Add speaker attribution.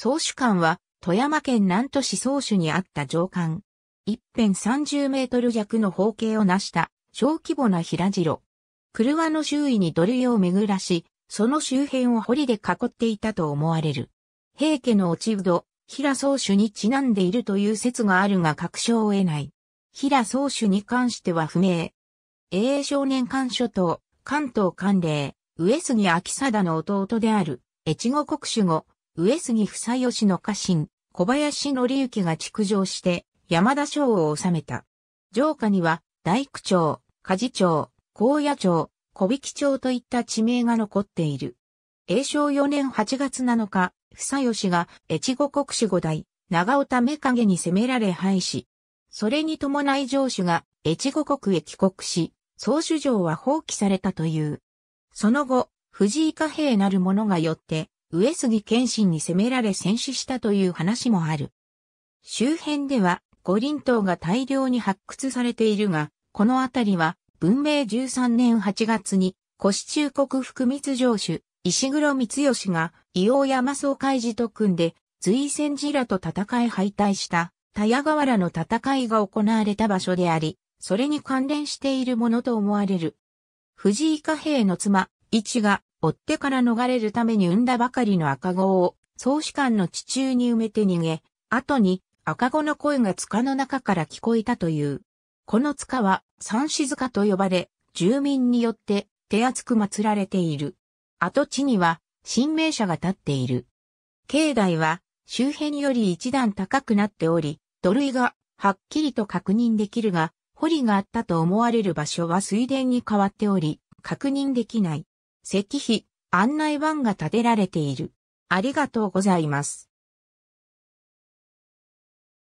Speaker 1: 総主
Speaker 2: 官は富山県南都市総主にあった上官。一辺30メートル弱の方形を成した小規模な平城。車の周囲に土塁を巡らし、その周辺を堀で囲っていたと思われる。平家の落ちど平総主にちなんでいるという説があるが確証を得ない。平総主に関しては不明。永永少年官諸島、関東関連、上杉秋貞の弟である、越後国主後、上杉房義の家臣、小林則之が築城して山田省を治めた。城下には大工町、家事町、高野町、小引町といった地名が残っている。永正4年8月7日、房義が越後国主五代、長尾田目影に攻められ敗死。それに伴い城主が越後国へ帰国し、総主城は放棄されたという。その後、藤井貨幣なる者がよって、上杉謙信に攻められ戦死したという話もある。周辺では五輪島が大量に発掘されているが、この辺りは文明13年8月に古市中国副密城主石黒光義が伊王山総海寺と組んで随戦寺らと戦い敗退した田谷河原の戦いが行われた場所であり、それに関連しているものと思われる。藤井家平の妻、一が追ってから逃れるために産んだばかりの赤子を、総士官の地中に埋めて逃げ、後に赤子の声が塚の中から聞こえたという。この塚は三子塚と呼ばれ、住民によって手厚く祀られている。跡地には神明者が立っている。境内は周辺より一段高くなっており、土塁がはっきりと確認できるが、堀があったと思われる場所は水田に変わっており、確認できない。石碑、案内板が建てられている。ありがとうございます。